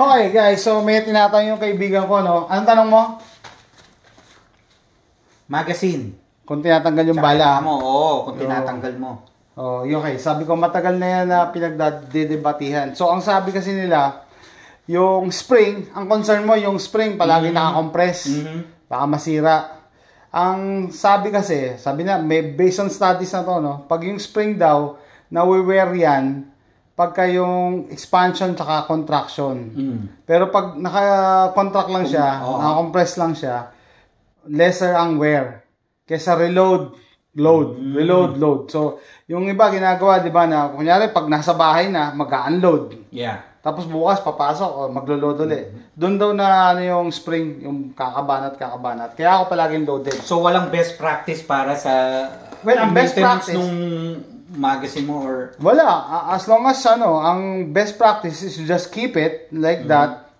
Okay guys, so may tinatanong yung kaibigan ko, no? Anong tanong mo? Magazine. Kung tinatanggal yung Tsaka bala. Mo, oo, kung tinatanggal mo. Oh, okay. Sabi ko matagal na yan na pinagdedebatihan. So ang sabi kasi nila, yung spring, ang concern mo yung spring palagi mm-hmm. nakakompress. Mm-hmm. Baka masira. Ang sabi kasi, sabi na, may based on studies na to, no? Pag yung spring daw, nawe-wear yan, pagka yung expansion tsaka contraction. Mm. Pero pag naka-contract lang siya, oh. naka-compress lang siya, lesser ang wear kesa reload load, mm. reload load. So, yung iba ginagawa 'di ba na kunyari pag nasa bahay na mag-unload. Yeah. Tapos bukas papasok o oh, maglo-load ulit. Mm-hmm. Doon daw na ano yung spring, yung kakabanat kakabanat. Kaya ako palaging loaded. So walang best practice para sa well, ang best practice nung magazine mo or wala as long as ano ang best practice is just keep it like mm-hmm. that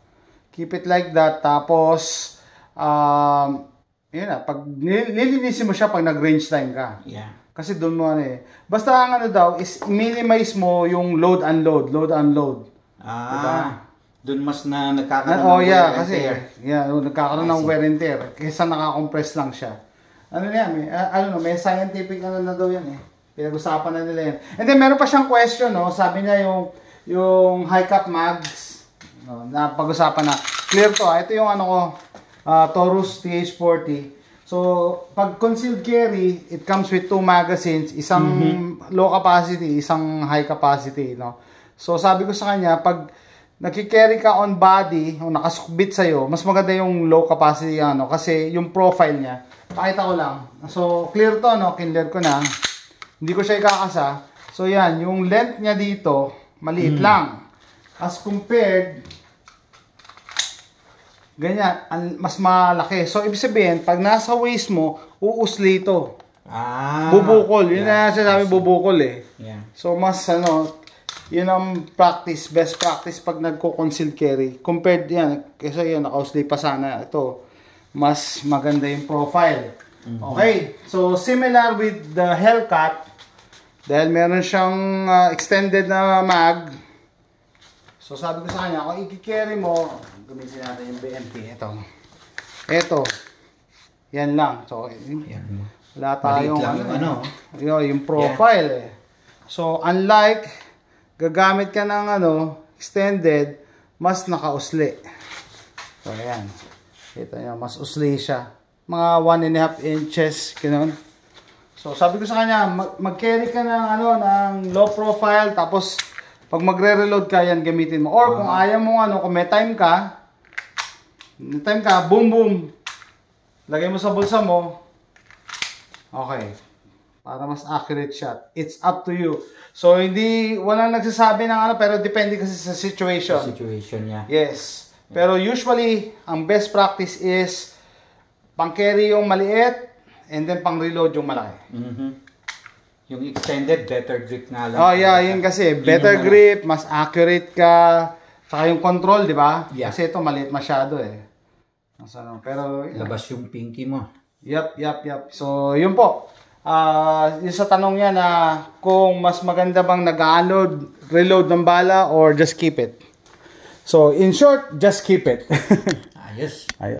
keep it like that tapos um yun na pag nililinisin mo siya pag nag range time ka yeah kasi doon mo ano eh basta ang ano daw is minimize mo yung load unload load unload ah diba? doon mas na nagkakaroon na, oh, ng yeah, kasi, and tear. Yeah, nagkakaroon ng wear and tear. Kesa nakakompress lang siya. Ano na yan, may, uh, ano, may scientific ano na daw yan eh. Pinag-usapan na nila yan. And then, meron pa siyang question, no? Sabi niya yung, yung high cap mags, no? na pag-usapan na. Clear to, ha? Ah. Ito yung ano ko, uh, Taurus TH40. So, pag concealed carry, it comes with two magazines, isang mm-hmm. low capacity, isang high capacity, no? So, sabi ko sa kanya, pag nakikerry ka on body, o nakasukbit sa'yo, mas maganda yung low capacity, ano, kasi yung profile niya, pakita ko lang. So, clear to, no? Clear ko na. Hindi ko siya ikakasa. So, yan. Yung length niya dito, maliit mm. lang. As compared, ganyan, mas malaki. So, ibig sabihin, pag nasa waist mo, uusli ito. Ah. Bubukol. Yun yeah. na sinasabi, bubukol eh. Yeah. So, mas ano, yun ang practice, best practice pag nagko-conceal carry. Compared yan, kesa yan, naka-usli pa sana. Ito, mas maganda yung profile. Mm-hmm. Okay, so similar with the Hellcat, dahil meron siyang uh, extended na mag. So sabi ko sa kanya, kung i mo, gamitin natin yung BMT. Ito. Ito. Yan lang. So, yan. wala tayong lang yung, ano, ano. yun, yung profile yeah. eh. So, unlike, gagamit ka ng ano, extended, mas nakausli. So, ayan. Kita nyo, mas usli siya. Mga 1 and a inches, ganoon. You know? So sabi ko sa kanya, mag-carry ka ng, ano, ng low profile, tapos pag magre-reload ka, yan gamitin mo. Or wow. kung ayaw mo, ano, kung may time ka, may time ka, boom, boom. Lagay mo sa bulsa mo. Okay. Para mas accurate shot. It's up to you. So, hindi, walang nagsasabi ng ano, pero depende kasi sa situation. Sa situation niya. Yeah. Yes. Pero usually, ang best practice is, pang-carry yung maliit, And then pang reload yung malaki. Mm-hmm. Yung extended, better grip na lang. Oh yeah, yun kasi. Better yun grip, ano. mas accurate ka. Saka yung control, di ba? Yeah. Kasi ito maliit masyado eh. Ano, pero... Yeah. Labas yung pinky mo. Yep, yep, yep. So yun po. Uh, yung sa tanong niya na kung mas maganda bang nag-unload, reload ng bala or just keep it. So in short, just keep it. Ayos. Ayos.